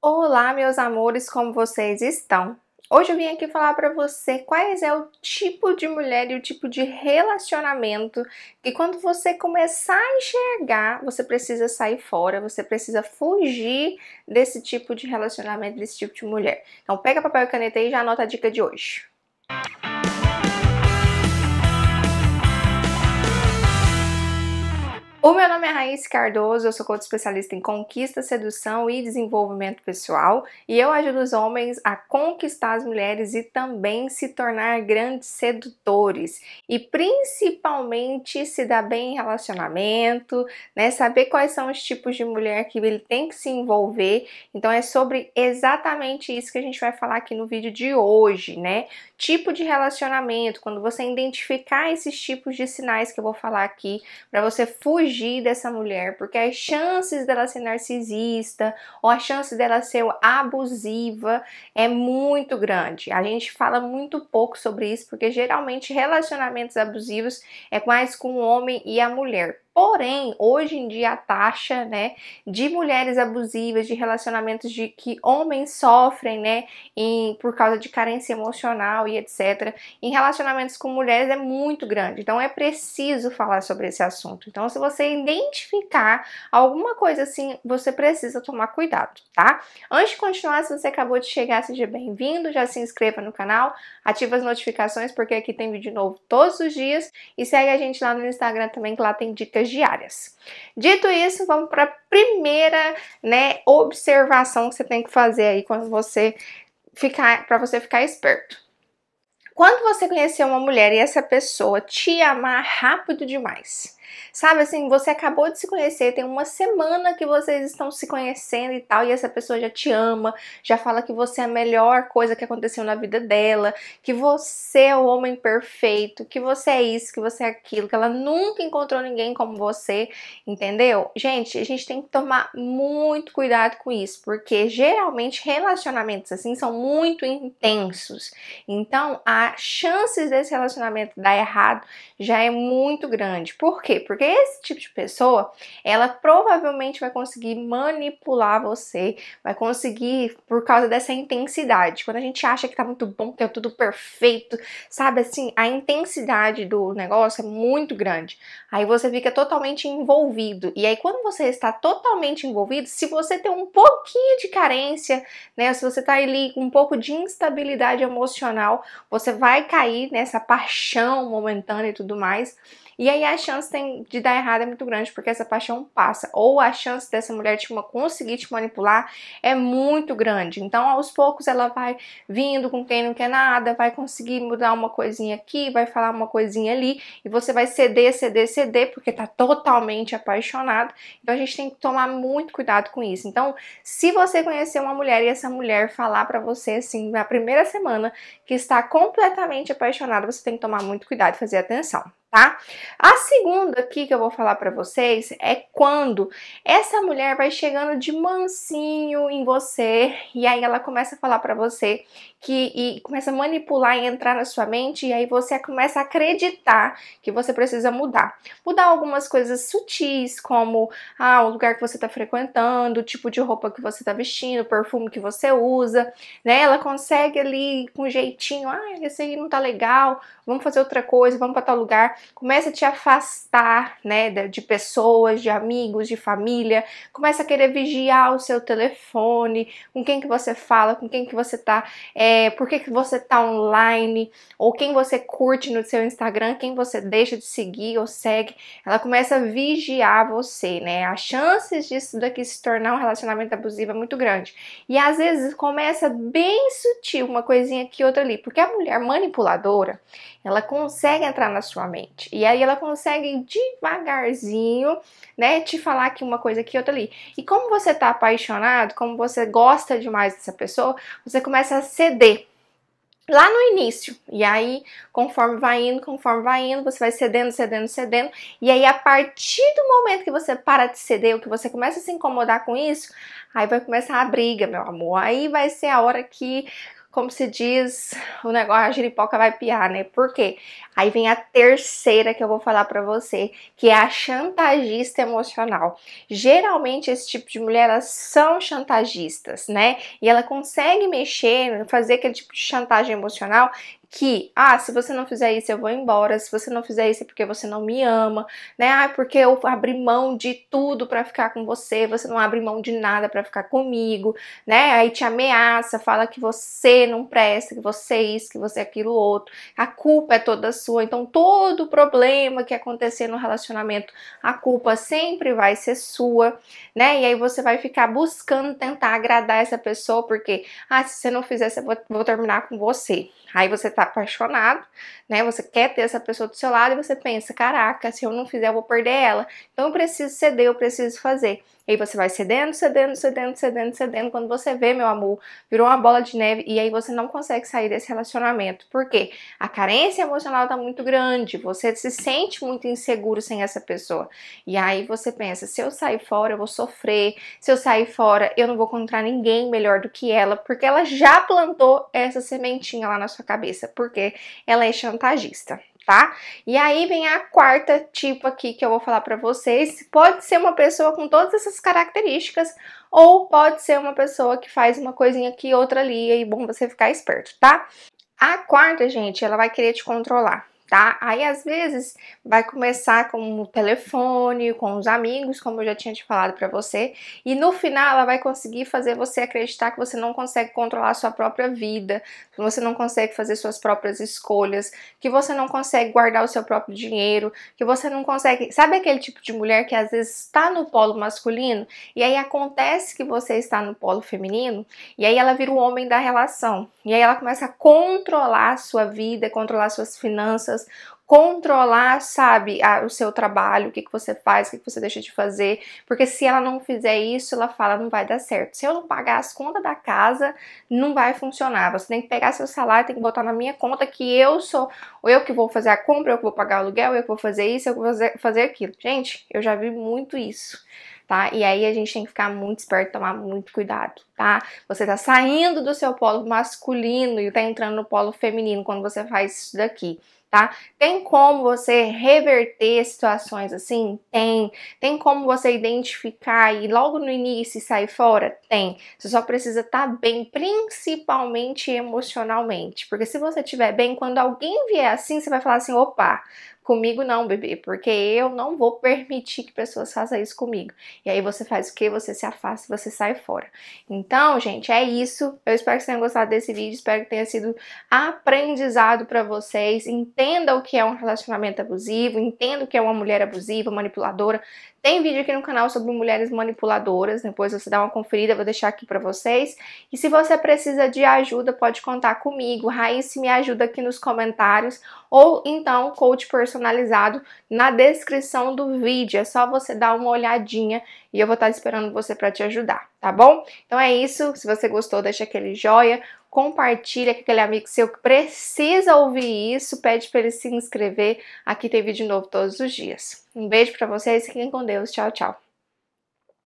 Olá, meus amores, como vocês estão? Hoje eu vim aqui falar para você quais é o tipo de mulher e o tipo de relacionamento que quando você começar a enxergar, você precisa sair fora, você precisa fugir desse tipo de relacionamento, desse tipo de mulher. Então pega papel e caneta aí e já anota a dica de hoje. Música O meu nome é Raíssa Cardoso, eu sou coach especialista em conquista, sedução e desenvolvimento pessoal, e eu ajudo os homens a conquistar as mulheres e também se tornar grandes sedutores e principalmente se dar bem em relacionamento, né, saber quais são os tipos de mulher que ele tem que se envolver. Então é sobre exatamente isso que a gente vai falar aqui no vídeo de hoje, né? Tipo de relacionamento, quando você identificar esses tipos de sinais que eu vou falar aqui para você fugir fugir dessa mulher, porque as chances dela ser narcisista ou a chance dela ser abusiva é muito grande. A gente fala muito pouco sobre isso, porque geralmente relacionamentos abusivos é mais com o homem e a mulher. Porém, hoje em dia a taxa, né, de mulheres abusivas, de relacionamentos de que homens sofrem, né, em, por causa de carência emocional e etc, em relacionamentos com mulheres é muito grande. Então é preciso falar sobre esse assunto. Então, se você identificar alguma coisa assim, você precisa tomar cuidado, tá? Antes de continuar, se você acabou de chegar, seja bem-vindo, já se inscreva no canal, ativa as notificações porque aqui tem vídeo novo todos os dias e segue a gente lá no Instagram também que lá tem dicas diárias. Dito isso, vamos para a primeira né, observação que você tem que fazer aí quando você ficar para você ficar esperto. Quando você conhecer uma mulher e essa pessoa te amar rápido demais, Sabe assim, você acabou de se conhecer, tem uma semana que vocês estão se conhecendo e tal, e essa pessoa já te ama, já fala que você é a melhor coisa que aconteceu na vida dela, que você é o homem perfeito, que você é isso, que você é aquilo, que ela nunca encontrou ninguém como você, entendeu? Gente, a gente tem que tomar muito cuidado com isso, porque geralmente relacionamentos assim são muito intensos. Então, as chances desse relacionamento dar errado já é muito grande. Por quê? Porque esse tipo de pessoa, ela provavelmente vai conseguir manipular você, vai conseguir por causa dessa intensidade. Quando a gente acha que tá muito bom, que é tudo perfeito, sabe assim, a intensidade do negócio é muito grande. Aí você fica totalmente envolvido. E aí quando você está totalmente envolvido, se você tem um pouquinho de carência, né, se você tá ali com um pouco de instabilidade emocional, você vai cair nessa paixão momentânea e tudo mais. E aí a chance tem, de dar errado é muito grande, porque essa paixão passa. Ou a chance dessa mulher te, conseguir te manipular é muito grande. Então, aos poucos, ela vai vindo com quem não quer nada, vai conseguir mudar uma coisinha aqui, vai falar uma coisinha ali, e você vai ceder, ceder, ceder, porque tá totalmente apaixonado. Então, a gente tem que tomar muito cuidado com isso. Então, se você conhecer uma mulher e essa mulher falar para você assim, na primeira semana, que está completamente apaixonada, você tem que tomar muito cuidado e fazer atenção, tá? A segunda aqui que eu vou falar para vocês é quando essa mulher vai chegando de mansinho em você e aí ela começa a falar para você que e começa a manipular e entrar na sua mente e aí você começa a acreditar que você precisa mudar. Mudar algumas coisas sutis, como ah, o lugar que você tá frequentando, o tipo de roupa que você tá vestindo, o perfume que você usa, né? Ela consegue ali com jeitinho, ah, esse aí não tá legal, vamos fazer outra coisa, vamos para tal lugar começa a te afastar, né, de pessoas, de amigos, de família, começa a querer vigiar o seu telefone, com quem que você fala, com quem que você tá, é, por que que você tá online, ou quem você curte no seu Instagram, quem você deixa de seguir ou segue, ela começa a vigiar você, né, as chances disso daqui se tornar um relacionamento abusivo é muito grande, e às vezes começa bem sutil, uma coisinha aqui, outra ali, porque a mulher manipuladora, ela consegue entrar na sua mente, cliente. E aí ela consegue devagarzinho, né, te falar aqui uma coisa aqui, outra ali. E como você tá apaixonado, como você gosta demais dessa pessoa, você começa a ceder lá no início. E aí, conforme vai indo, conforme vai indo, você vai cedendo, cedendo, cedendo. E aí, a partir do momento que você para de ceder, ou que você começa a se incomodar com isso, aí vai começar a briga, meu amor. Aí vai ser a hora que como se diz, o negócio, a giripoca vai piar, né? Por quê? Aí vem a terceira que eu vou falar pra você, que é a chantagista emocional. Geralmente, esse tipo de mulher, elas são chantagistas, né? E ela consegue mexer, fazer aquele tipo de chantagem emocional que, ah, se você não fizer isso eu vou embora, se você não fizer isso é porque você não me ama, né? Ah, é porque eu abri mão de tudo para ficar com você, você não abre mão de nada para ficar comigo, né? Aí te ameaça, fala que você não presta, que você é isso, que você é aquilo outro, a culpa é toda sua. Então, todo problema que acontecer no relacionamento, a culpa sempre vai ser sua, né? E aí você vai ficar buscando tentar agradar essa pessoa, porque, ah, se você não fizer, eu vou, vou terminar com você. Aí você está apaixonado, né? Você quer ter essa pessoa do seu lado e você pensa, caraca, se eu não fizer, eu vou perder ela. Então eu preciso ceder, eu preciso fazer. E aí você vai cedendo, cedendo, cedendo, cedendo, cedendo. Quando você vê, meu amor, virou uma bola de neve e aí você não consegue sair desse relacionamento. Por quê? A carência emocional tá muito grande, você se sente muito inseguro sem essa pessoa. E aí você pensa, se eu sair fora, eu vou sofrer. Se eu sair fora, eu não vou encontrar ninguém melhor do que ela, porque ela já plantou essa sementinha lá na sua cabeça, porque ela é chantagista, tá? E aí vem a quarta tipo aqui que eu vou falar para vocês. Pode ser uma pessoa com todas essas características ou pode ser uma pessoa que faz uma coisinha aqui, outra ali, e é bom você ficar esperto, tá? A quarta, gente, ela vai querer te controlar tá? Aí às vezes vai começar com o telefone, com os amigos, como eu já tinha te falado para você, e no final ela vai conseguir fazer você acreditar que você não consegue controlar sua própria vida, que você não consegue fazer suas próprias escolhas, que você não consegue guardar o seu próprio dinheiro, que você não consegue. Sabe aquele tipo de mulher que às vezes está no polo masculino e aí acontece que você está no polo feminino e aí ela vira o homem da relação. E aí ela começa a controlar a sua vida, controlar suas finanças, controlar, sabe, a, o seu trabalho, o que, que você faz, o que, que você deixa de fazer, porque se ela não fizer isso, ela fala, não vai dar certo. Se eu não pagar as contas da casa, não vai funcionar. Você tem que pegar seu salário, tem que botar na minha conta que eu sou, ou eu que vou fazer a compra, eu que vou pagar o aluguel, eu que vou fazer isso, eu que vou fazer, fazer aquilo. Gente, eu já vi muito isso. Tá? E aí a gente tem que ficar muito esperto, tomar muito cuidado, tá? Você tá saindo do seu polo masculino e tá entrando no polo feminino quando você faz isso daqui tá? Tem como você reverter situações assim? Tem. Tem como você identificar e logo no início sair fora? Tem. Você só precisa estar tá bem, principalmente emocionalmente. Porque se você estiver bem, quando alguém vier assim, você vai falar assim: opa, Comigo não, bebê, porque eu não vou permitir que pessoas façam isso comigo. E aí você faz o que? Você se afasta, você sai fora. Então, gente, é isso. Eu espero que vocês tenham gostado desse vídeo, espero que tenha sido aprendizado para vocês. Entenda o que é um relacionamento abusivo, entenda o que é uma mulher abusiva, manipuladora. Tem vídeo aqui no canal sobre mulheres manipuladoras, depois você dá uma conferida, vou deixar aqui para vocês. E se você precisa de ajuda, pode contar comigo. Raíssa me ajuda aqui nos comentários ou então coach personalizado na descrição do vídeo. É só você dar uma olhadinha e eu vou estar esperando você para te ajudar, tá bom? Então é isso. Se você gostou, deixa aquele joia, compartilha com aquele amigo seu que precisa ouvir isso, pede para ele se inscrever. Aqui tem vídeo novo todos os dias. Um beijo para vocês, fiquem com Deus. Tchau, tchau.